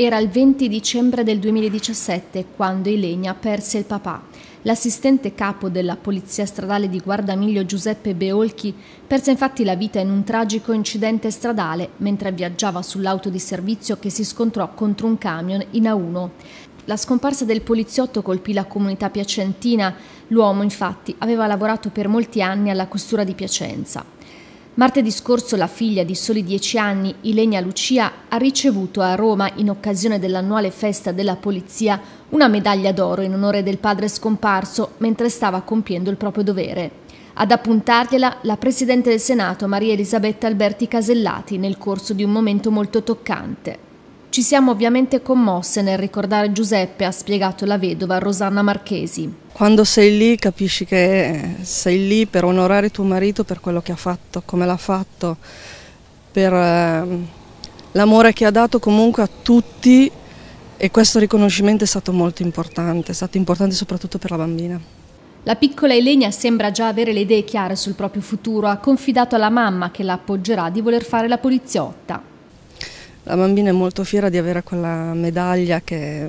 Era il 20 dicembre del 2017 quando Ilenia perse il papà. L'assistente capo della Polizia Stradale di Guardamiglio Giuseppe Beolchi perse infatti la vita in un tragico incidente stradale mentre viaggiava sull'auto di servizio che si scontrò contro un camion in A1. La scomparsa del poliziotto colpì la comunità piacentina, l'uomo infatti aveva lavorato per molti anni alla costura di Piacenza. Martedì scorso la figlia di soli 10 anni, Ilenia Lucia, ha ricevuto a Roma, in occasione dell'annuale festa della polizia, una medaglia d'oro in onore del padre scomparso mentre stava compiendo il proprio dovere. Ad appuntargliela la Presidente del Senato Maria Elisabetta Alberti Casellati nel corso di un momento molto toccante. Ci siamo ovviamente commosse nel ricordare Giuseppe, ha spiegato la vedova Rosanna Marchesi. Quando sei lì capisci che eh, sei lì per onorare tuo marito per quello che ha fatto, come l'ha fatto, per ehm, l'amore che ha dato comunque a tutti e questo riconoscimento è stato molto importante, è stato importante soprattutto per la bambina. La piccola Elenia sembra già avere le idee chiare sul proprio futuro, ha confidato alla mamma che la appoggerà di voler fare la poliziotta. La bambina è molto fiera di avere quella medaglia che,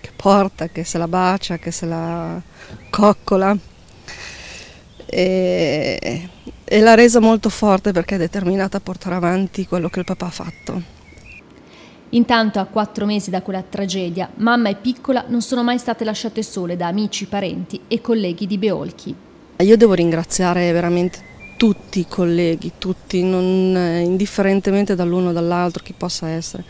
che porta, che se la bacia, che se la coccola. E, e l'ha resa molto forte perché è determinata a portare avanti quello che il papà ha fatto. Intanto, a quattro mesi da quella tragedia, mamma e piccola non sono mai state lasciate sole da amici, parenti e colleghi di Beolchi. Io devo ringraziare veramente tutti i colleghi, tutti, non, eh, indifferentemente dall'uno o dall'altro, chi possa essere,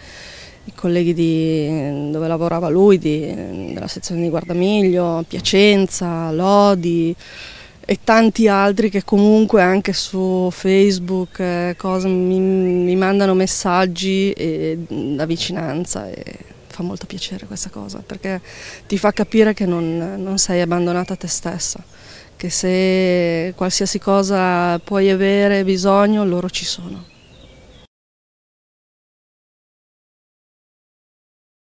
i colleghi di, eh, dove lavorava lui, di, eh, della sezione di Guardamiglio, Piacenza, Lodi e tanti altri che comunque anche su Facebook eh, cosa, mi, mi, mandano messaggi e, da vicinanza e fa molto piacere questa cosa perché ti fa capire che non, non sei abbandonata a te stessa che se qualsiasi cosa puoi avere bisogno loro ci sono.